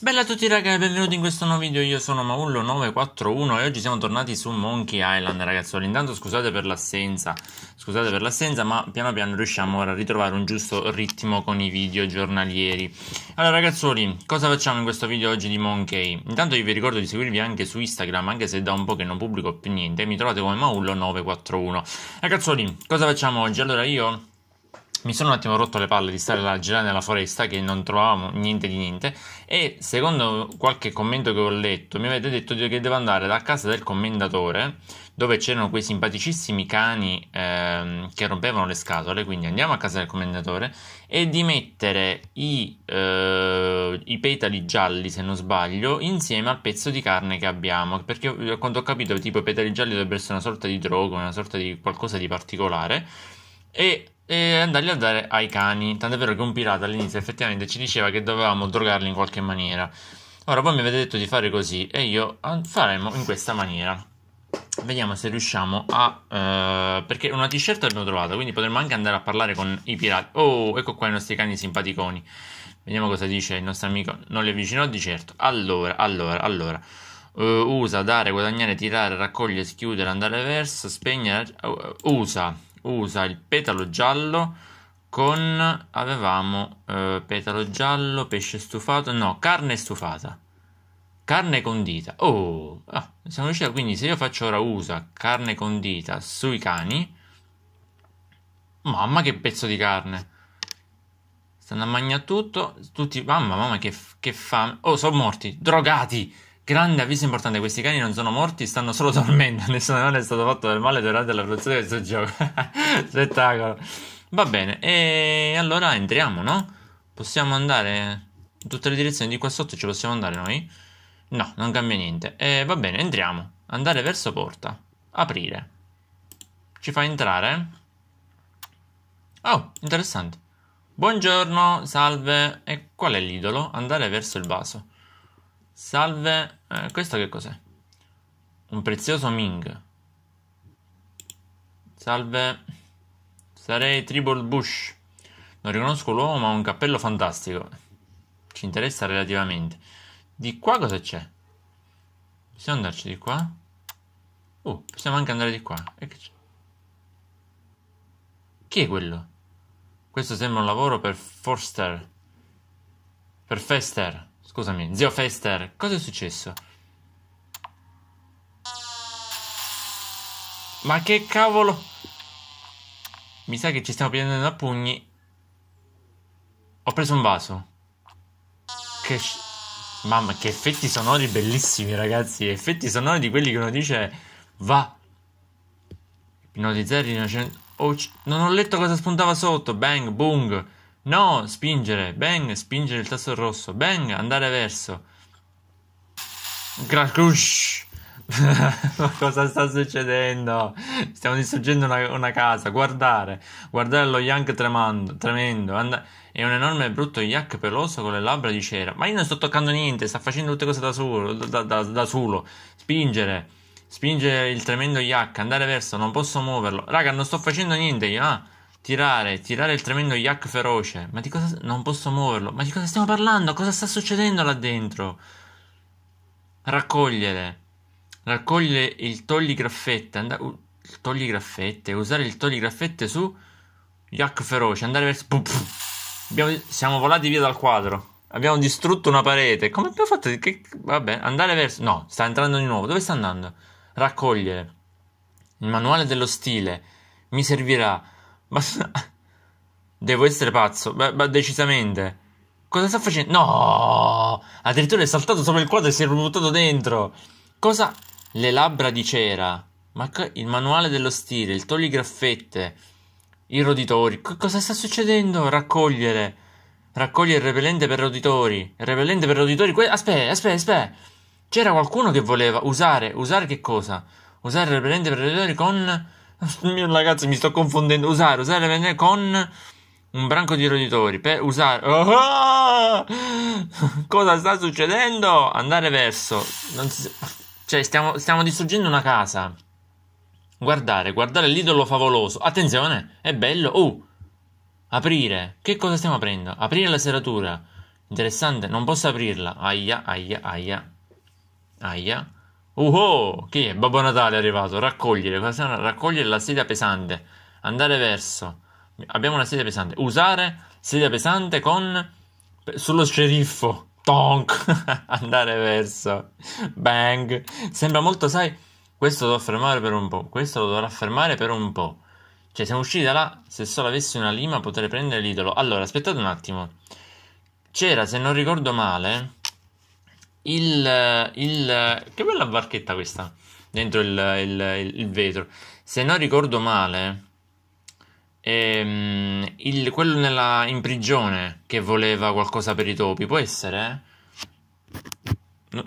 Bella a tutti ragazzi e benvenuti in questo nuovo video, io sono Maullo941 e oggi siamo tornati su Monkey Island ragazzuoli Intanto scusate per l'assenza, scusate per l'assenza ma piano piano riusciamo ora a ritrovare un giusto ritmo con i video giornalieri Allora ragazzuoli, cosa facciamo in questo video oggi di Monkey? Intanto io vi ricordo di seguirvi anche su Instagram, anche se da un po' che non pubblico più niente Mi trovate come Maullo941 Ragazzuoli, cosa facciamo oggi? Allora io mi sono un attimo rotto le palle di stare là a girare nella foresta che non trovavamo niente di niente e secondo qualche commento che ho letto mi avete detto che devo andare da casa del commendatore dove c'erano quei simpaticissimi cani ehm, che rompevano le scatole quindi andiamo a casa del commendatore e di mettere i, eh, i petali gialli se non sbaglio insieme al pezzo di carne che abbiamo perché a quanto ho capito tipo i petali gialli dovrebbero essere una sorta di droga una sorta di qualcosa di particolare e e andarli a dare ai cani. Tant'è vero che un pirata all'inizio effettivamente ci diceva che dovevamo drogarli in qualche maniera. Ora voi mi avete detto di fare così e io ah, faremo in questa maniera. Vediamo se riusciamo a... Uh, perché una t-shirt l'abbiamo trovata, quindi potremmo anche andare a parlare con i pirati. Oh, ecco qua i nostri cani simpaticoni. Vediamo cosa dice il nostro amico. Non li avvicinò di certo. Allora, allora, allora. Uh, usa, dare, guadagnare, tirare, raccogliere, schiudere, andare verso, spegnere. Uh, usa usa il petalo giallo con avevamo eh, petalo giallo, pesce stufato, no, carne stufata. Carne condita. Oh, ah, siamo riusciti, quindi se io faccio ora usa carne condita sui cani Mamma che pezzo di carne. Stanno a mangiare tutto, tutti mamma mamma che, che fame. Oh, sono morti, drogati. Grande avviso importante, questi cani non sono morti, stanno solo dormendo, nessuno animale è stato fatto del male durante la produzione di questo gioco. Spettacolo. Va bene, e allora entriamo, no? Possiamo andare in tutte le direzioni di qua sotto, ci possiamo andare noi? No, non cambia niente. E va bene, entriamo. Andare verso porta. Aprire. Ci fa entrare? Oh, interessante. Buongiorno, salve. E qual è l'idolo? Andare verso il vaso. Salve, eh, questo che cos'è? Un prezioso Ming. Salve, sarei Tribal Bush. Non riconosco l'uomo, ma ha un cappello fantastico. Ci interessa relativamente. Di qua cosa c'è? Possiamo andarci di qua? Oh, possiamo anche andare di qua. E che c'è? Chi è quello? Questo sembra un lavoro per Forster. Per Fester. Scusami, zio Fester, cosa è successo? Ma che cavolo? Mi sa che ci stiamo prendendo a pugni. Ho preso un vaso. Che... Mamma, che effetti sonori bellissimi, ragazzi. Effetti sonori di quelli che uno dice... Va. Ipnotizzare l'innocente... Oh, non ho letto cosa spuntava sotto. Bang, boom. No, spingere, bang, spingere il tasto rosso, bang, andare verso. Cracush. Ma cosa sta succedendo? Stiamo distruggendo una, una casa. Guardare, guardare lo yak tremando, tremendo. And- è un enorme brutto yak peloso con le labbra di cera. Ma io non sto toccando niente, sta facendo tutte cose da solo. Da, da, da solo. Spingere, spingere il tremendo yak, andare verso, non posso muoverlo. Raga, non sto facendo niente io. Ah. Tirare, tirare il tremendo yak feroce. Ma di cosa... Non posso muoverlo. Ma di cosa stiamo parlando? Cosa sta succedendo là dentro? Raccogliere. Raccogliere il togli graffette. Andare... Uh, il togli graffette. Usare il togli graffette su... Yak feroce. Andare verso... Abbiamo... Siamo volati via dal quadro. Abbiamo distrutto una parete. Come abbiamo fatto? Che... Vabbè, andare verso... No, sta entrando di nuovo. Dove sta andando? Raccogliere. Il manuale dello stile. Mi servirà ma devo essere pazzo, ma, ma decisamente. Cosa sta facendo? No! Addirittura è saltato sopra il quadro e si è buttato dentro. Cosa? Le labbra di cera. Ma il manuale dello stile, il togli graffette, i roditori. C- cosa sta succedendo? Raccogliere. Raccogliere il repellente per roditori. Il repellente per roditori. Que- aspetta, aspetta, aspetta. C'era qualcuno che voleva usare. Usare che cosa? Usare il repellente per roditori con Ragazzi, mi sto confondendo. Usare, usare vendere con un branco di roditori. Per usare. Oh! Cosa sta succedendo? Andare verso. Si... Cioè, stiamo, stiamo distruggendo una casa. Guardare, guardare l'idolo favoloso. Attenzione, è bello. Oh! Aprire. Che cosa stiamo aprendo? Aprire la serratura. Interessante, non posso aprirla. Aia, aia, aia. Aia. Uh oh, che Babbo Natale è arrivato, raccogliere, raccogliere la sedia pesante, andare verso, abbiamo una sedia pesante, usare sedia pesante con, sullo sceriffo, tonk, andare verso, bang, sembra molto, sai, questo lo devo fermare per un po', questo lo dovrà fermare per un po', cioè siamo usciti da là, se solo avessi una lima potrei prendere l'idolo, allora aspettate un attimo, c'era, se non ricordo male il, il, che bella barchetta questa dentro il, il, il vetro se non ricordo male ehm, il, quello nella, in prigione che voleva qualcosa per i topi può essere?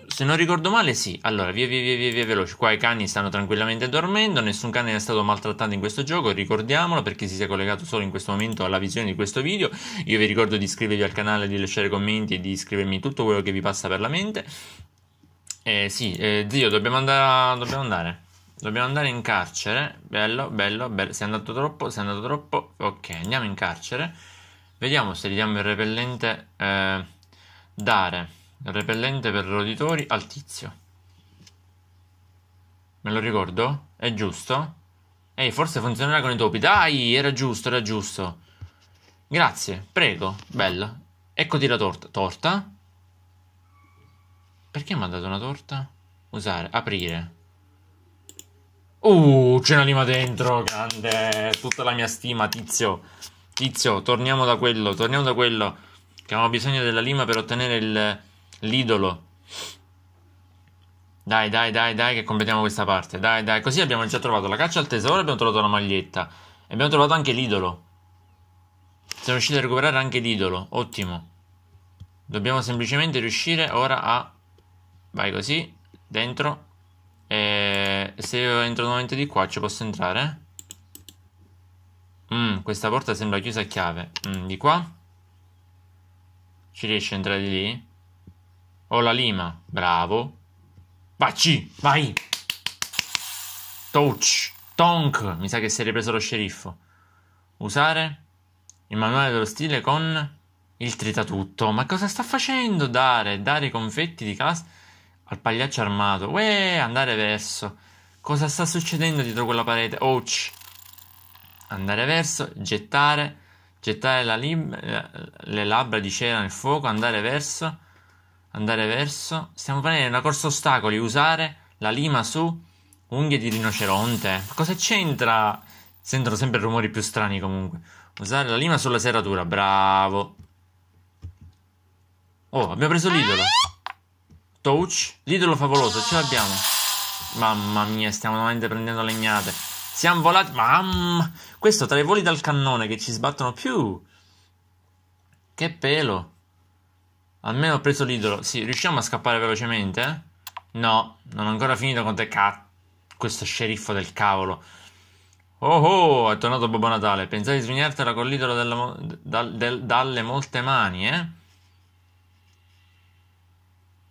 Se non ricordo male, sì. Allora, via via via via, via Qua i cani stanno tranquillamente dormendo, nessun cane è stato maltrattato in questo gioco, ricordiamolo per chi si sia collegato solo in questo momento alla visione di questo video. Io vi ricordo di iscrivervi al canale, di lasciare commenti e di iscrivermi tutto quello che vi passa per la mente. Eh sì, eh, zio, dobbiamo andare, dobbiamo andare. Dobbiamo andare in carcere. Bello, bello, bello. Sei andato troppo, sei andato troppo. Ok, andiamo in carcere. Vediamo se gli diamo il repellente eh, dare. Repellente per roditori al tizio. Me lo ricordo? È giusto? Ehi, forse funzionerà con i topi. Dai, era giusto, era giusto. Grazie, prego. Bella. Eccoti la torta. Torta? Perché mi ha dato una torta? Usare, aprire. Uh, c'è una lima dentro, grande. Tutta la mia stima, tizio. Tizio, torniamo da quello, torniamo da quello. Che avevamo bisogno della lima per ottenere il, L'idolo. Dai, dai, dai, dai, che completiamo questa parte. Dai, dai, così abbiamo già trovato la caccia al tesoro, abbiamo trovato la maglietta. E abbiamo trovato anche l'idolo. Siamo riusciti a recuperare anche l'idolo. Ottimo. Dobbiamo semplicemente riuscire ora a... Vai così, dentro. E se io entro nuovamente di qua, ci posso entrare? Mm, questa porta sembra chiusa a chiave. Mm, di qua? Ci riesce a entrare di lì? Ho la lima, bravo. Vacci, vai! Touch, tonk, mi sa che si è ripreso lo sceriffo. Usare il manuale dello stile con il tritatutto. Ma cosa sta facendo dare? Dare i confetti di casa al pagliaccio armato. Uè, andare verso. Cosa sta succedendo dietro quella parete? Ouch. Andare verso, gettare, gettare la lib- le labbra di cera nel fuoco, andare verso andare verso. Stiamo prendendo una corsa ostacoli, usare la lima su unghie di rinoceronte. Cosa c'entra? Sentono sempre rumori più strani comunque. Usare la lima sulla serratura, bravo. Oh, abbiamo preso l'idolo. Touch, l'idolo favoloso, ce l'abbiamo. Mamma mia, stiamo veramente prendendo legnate. Siamo volati. Mamma. Questo tra i voli dal cannone che ci sbattono più. Che pelo. Almeno ho preso l'idolo. Sì, riusciamo a scappare velocemente? No, non ho ancora finito con te, cazzo. Questo sceriffo del cavolo. Oh oh, è tornato Babbo Natale. Pensavi di svignartela con l'idolo della, dal, del, dalle molte mani, eh?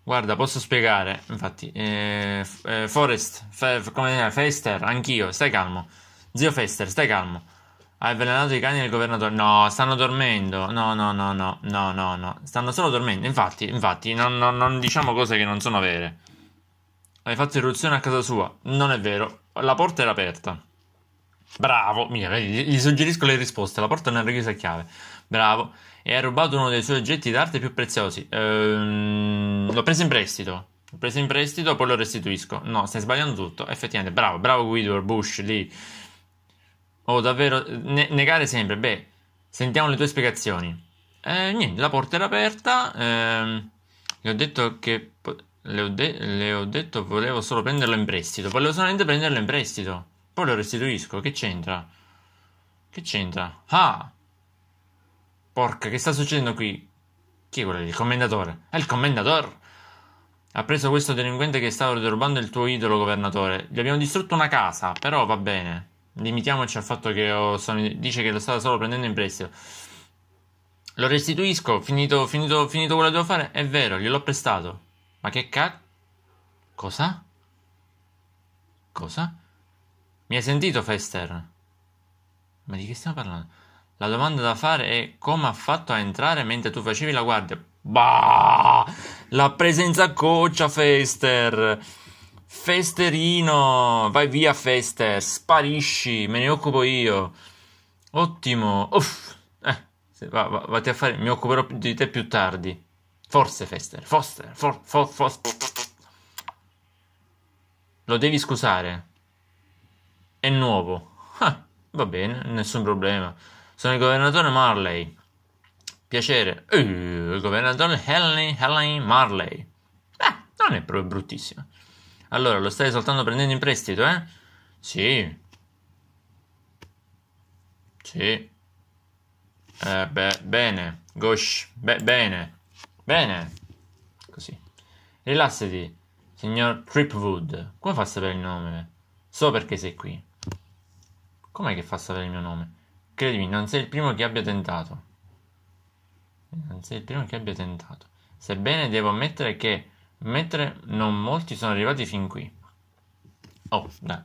Guarda, posso spiegare. Infatti, eh, eh, Forest, fe, come dire, Fester, anch'io. Stai calmo. Zio Fester, stai calmo. Ha ah, avvelenato i cani del governatore. No, stanno dormendo. No, no, no, no, no, no, no. Stanno solo dormendo. Infatti, infatti, non, non, non diciamo cose che non sono vere. Hai fatto irruzione a casa sua. Non è vero. La porta era aperta. Bravo. Mia, gli suggerisco le risposte. La porta non era chiusa a chiave. Bravo. E ha rubato uno dei suoi oggetti d'arte più preziosi. Ehm, l'ho preso in prestito. L'ho preso in prestito, poi lo restituisco. No, stai sbagliando tutto. Effettivamente, bravo, bravo Guido Bush lì. Oh, davvero? Ne- negare sempre. Beh, sentiamo le tue spiegazioni. Eh, niente, la porta era aperta. Ehm, le ho detto che. Po- le, ho de- le ho, detto volevo solo prenderlo in prestito. Volevo solamente prenderlo in prestito. Poi lo restituisco. Che c'entra? Che c'entra? Ah! Porca, che sta succedendo qui? Chi è quello Il commendatore. È il commendatore! Ha preso questo delinquente che stava derubando il tuo idolo, governatore. Gli abbiamo distrutto una casa, però va bene limitiamoci al fatto che ho, sono, dice che lo stava solo prendendo in prestito. Lo restituisco, finito, finito, finito quello che devo fare, è vero, gliel'ho prestato. Ma che cazzo? Cosa? Cosa? Mi hai sentito Fester? Ma di che stiamo parlando? La domanda da fare è come ha fatto a entrare mentre tu facevi la guardia? Bah! La presenza coccia Fester! Festerino, vai via Fester, sparisci, me ne occupo io. Ottimo. Uff. Eh, va, va, vatti a fare, mi occuperò di te più tardi. Forse Fester, Foster, for, for, for, Lo devi scusare. È nuovo. Ah, va bene, nessun problema. Sono il governatore Marley. Piacere. Uh, il governatore Helen, Marley. Beh, non è proprio bruttissimo. Allora, lo stai soltanto prendendo in prestito, eh? Sì. Sì. Eh, beh, bene. Gosh. Be- bene. Bene. Così. Rilassati, signor Tripwood. Come fa a sapere il nome? So perché sei qui. Com'è che fa a sapere il mio nome? Credimi, non sei il primo che abbia tentato. Non sei il primo che abbia tentato. Sebbene devo ammettere che mentre non molti sono arrivati fin qui. Oh, dai.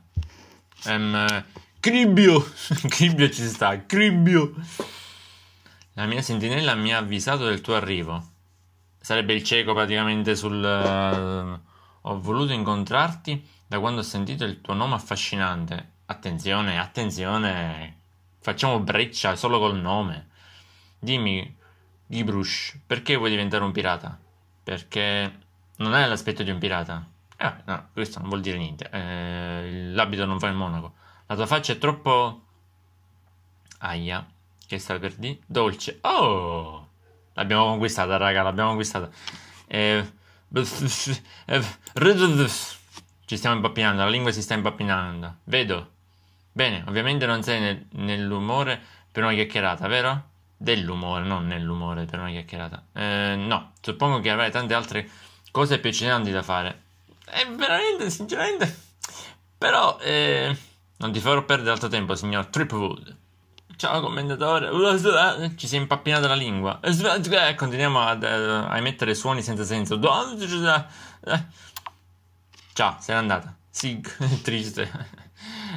Um, Cribbio! Cribbio ci sta, Cribbio! La mia sentinella mi ha avvisato del tuo arrivo. Sarebbe il cieco praticamente sul... Uh, ho voluto incontrarti da quando ho sentito il tuo nome affascinante. Attenzione, attenzione! Facciamo breccia solo col nome. Dimmi, Gibrush, perché vuoi diventare un pirata? Perché non è l'aspetto di un pirata. Eh, no, questo non vuol dire niente. Eh, l'abito non fa il monaco. La tua faccia è troppo... Aia, che sta per di? Dolce. Oh! L'abbiamo conquistata, raga, l'abbiamo conquistata. Eh... eh Ci stiamo impappinando, la lingua si sta impappinando. Vedo. Bene, ovviamente non sei nel, nell'umore per una chiacchierata, vero? Dell'umore, non nell'umore per una chiacchierata. Eh, no, suppongo che avrai tante altre cose più piaceranti da fare. E veramente, sinceramente, però eh, non ti farò perdere altro tempo, signor Tripwood. Ciao commentatore, uh, uh, uh, ci si è impappinata la lingua. Eh, eh, continuiamo ad, eh, a emettere suoni senza senso. Ciao, se n'è andata. Sì, triste.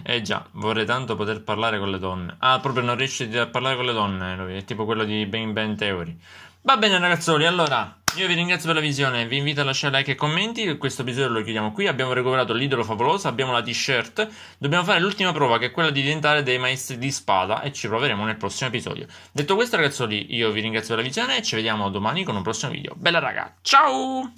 Eh già, vorrei tanto poter parlare con le donne. Ah, proprio non riesci a parlare con le donne, lui. È tipo quello di Bang Bang Theory. Va bene, ragazzoli, allora. Io vi ringrazio per la visione, vi invito a lasciare like e commenti. Questo episodio lo chiudiamo qui. Abbiamo recuperato l'idolo favoloso, abbiamo la t-shirt. Dobbiamo fare l'ultima prova che è quella di diventare dei maestri di spada e ci proveremo nel prossimo episodio. Detto questo ragazzoli, io vi ringrazio per la visione e ci vediamo domani con un prossimo video. Bella raga, ciao!